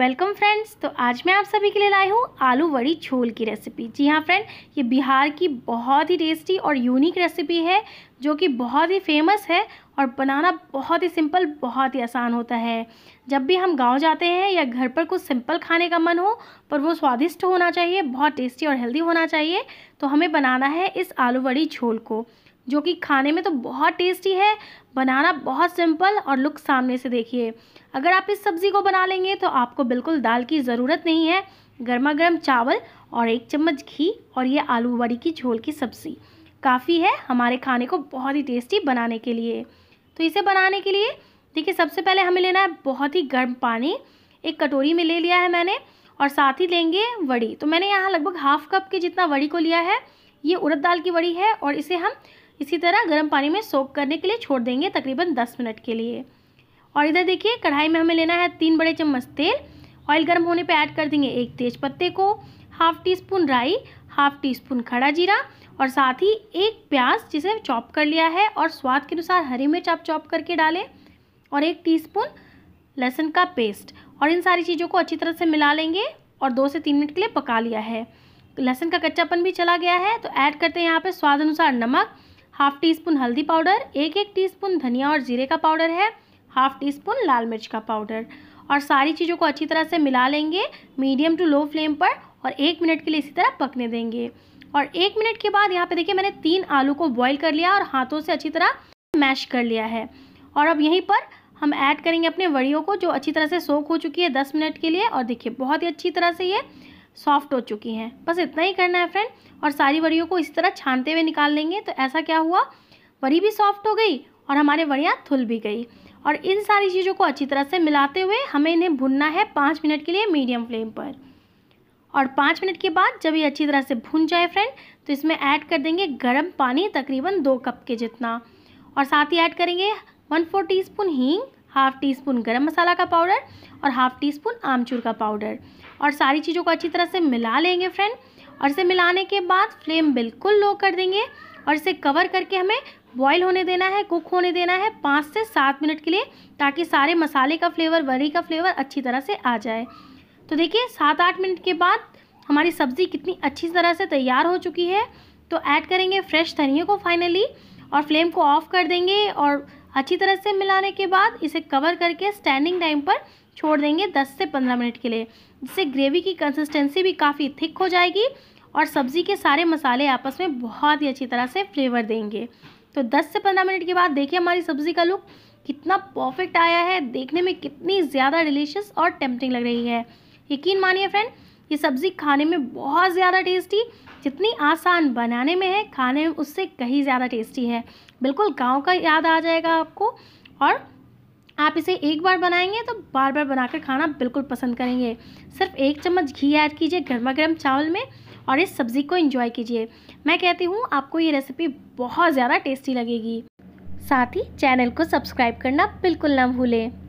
welcome friends तो आज मैं आप सभी के लिए लाई हूँ आलू वड़ी छोल की रेसिपी जी हाँ फ्रेंड ये बिहार की बहुत ही टेस्टी और यूनिक रेसिपी है जो कि बहुत ही फेमस है और बनाना बहुत ही सिंपल बहुत ही आसान होता है जब भी हम गांव जाते हैं या घर पर कुछ सिंपल खाने का मन हो पर वो स्वादिष्ट होना चाहिए बहुत टेस्टी और हेल्दी होना चाहिए तो हमें बनाना है इस आलू वड़ी छोल को जो कि खाने में तो बहुत टेस्टी है बनाना बहुत सिंपल और लुक सामने से देखिए अगर आप इस सब्ज़ी को बना लेंगे तो आपको बिल्कुल दाल की ज़रूरत नहीं है गर्मा गर्म चावल और एक चम्मच घी और ये आलू बड़ी की झोल की सब्ज़ी काफ़ी है हमारे खाने को बहुत ही टेस्टी बनाने के लिए तो इसे बनाने के लिए देखिए सबसे पहले हमें लेना है बहुत ही गर्म पानी एक कटोरी में ले लिया है मैंने और साथ ही लेंगे वड़ी तो मैंने यहाँ लगभग हाफ कप के जितना वड़ी को लिया है ये उड़द दाल की वड़ी है और इसे हम इसी तरह गर्म पानी में सोप करने के लिए छोड़ देंगे तकरीबन दस मिनट के लिए और इधर देखिए कढ़ाई में हमें लेना है तीन बड़े चम्मच तेल ऑयल गर्म होने पर ऐड कर देंगे एक तेज पत्ते को हाफ टी स्पून राई हाफ टी स्पून खड़ा जीरा और साथ ही एक प्याज जिसे चॉप कर लिया है और स्वाद के अनुसार हरी मिर्च आप चॉप करके डालें और एक टीस्पून लहसुन का पेस्ट और इन सारी चीज़ों को अच्छी तरह से मिला लेंगे और दो से तीन मिनट के लिए पका लिया है लहसुन का कच्चापन भी चला गया है तो ऐड करते हैं यहाँ पर स्वाद अनुसार नमक हाफ टी स्पून हल्दी पाउडर एक एक टीस्पून धनिया और जीरे का पाउडर है हाफ टी स्पून लाल मिर्च का पाउडर और सारी चीज़ों को अच्छी तरह से मिला लेंगे मीडियम टू लो फ्लेम पर और एक मिनट के लिए इसी तरह पकने देंगे और एक मिनट के बाद यहाँ पे देखिए मैंने तीन आलू को बॉईल कर लिया और हाथों से अच्छी तरह मैश कर लिया है और अब यहीं पर हम ऐड करेंगे अपने वड़ियों को जो अच्छी तरह से सोख हो चुकी है दस मिनट के लिए और देखिए बहुत ही अच्छी तरह से ये सॉफ्ट हो चुकी हैं बस इतना ही करना है फ्रेंड और सारी वड़ियों को इस तरह छानते हुए निकाल लेंगे तो ऐसा क्या हुआ वरी भी सॉफ्ट हो गई और हमारे वरियाँ थुल भी गई और इन सारी चीज़ों को अच्छी तरह से मिलाते हुए हमें इन्हें भुनना है पाँच मिनट के लिए मीडियम फ्लेम पर और पाँच मिनट के बाद जब ये अच्छी तरह से भुन जाए फ्रेंड तो इसमें ऐड कर देंगे गर्म पानी तकरीबन दो कप के जितना और साथ ही ऐड करेंगे वन फोर टी स्पून हींग हाफ़ टी स्पून गर्म मसाला का पाउडर और हाफ़ टी स्पून आमचूर का पाउडर और सारी चीज़ों को अच्छी तरह से मिला लेंगे फ्रेंड और इसे मिलाने के बाद फ्लेम बिल्कुल लो कर देंगे और इसे कवर करके हमें बॉईल होने देना है कुक होने देना है पाँच से सात मिनट के लिए ताकि सारे मसाले का फ्लेवर वरी का फ्लेवर अच्छी तरह से आ जाए तो देखिए सात आठ मिनट के बाद हमारी सब्ज़ी कितनी अच्छी तरह से तैयार हो चुकी है तो ऐड करेंगे फ्रेश धनिए को फाइनली और फ्लेम को ऑफ़ कर देंगे और अच्छी तरह से मिलाने के बाद इसे कवर करके स्टैंडिंग टाइम पर छोड़ देंगे 10 से 15 मिनट के लिए जिससे ग्रेवी की कंसिस्टेंसी भी काफ़ी थिक हो जाएगी और सब्ज़ी के सारे मसाले आपस में बहुत ही अच्छी तरह से फ्लेवर देंगे तो 10 से 15 मिनट के बाद देखिए हमारी सब्ज़ी का लुक कितना परफेक्ट आया है देखने में कितनी ज़्यादा डिलीशियस और टेम्पटिंग लग रही है यकीन मानिए फ्रेंड ये सब्ज़ी खाने में बहुत ज़्यादा टेस्टी जितनी आसान बनाने में है खाने में उससे कहीं ज़्यादा टेस्टी है बिल्कुल गाँव का याद आ जाएगा आपको और आप इसे एक बार बनाएंगे तो बार बार बनाकर खाना बिल्कुल पसंद करेंगे सिर्फ एक चम्मच घी ऐड कीजिए गर्मा गर्म चावल में और इस सब्ज़ी को इंजॉय कीजिए मैं कहती हूँ आपको ये रेसिपी बहुत ज़्यादा टेस्टी लगेगी साथ ही चैनल को सब्सक्राइब करना बिल्कुल ना भूलें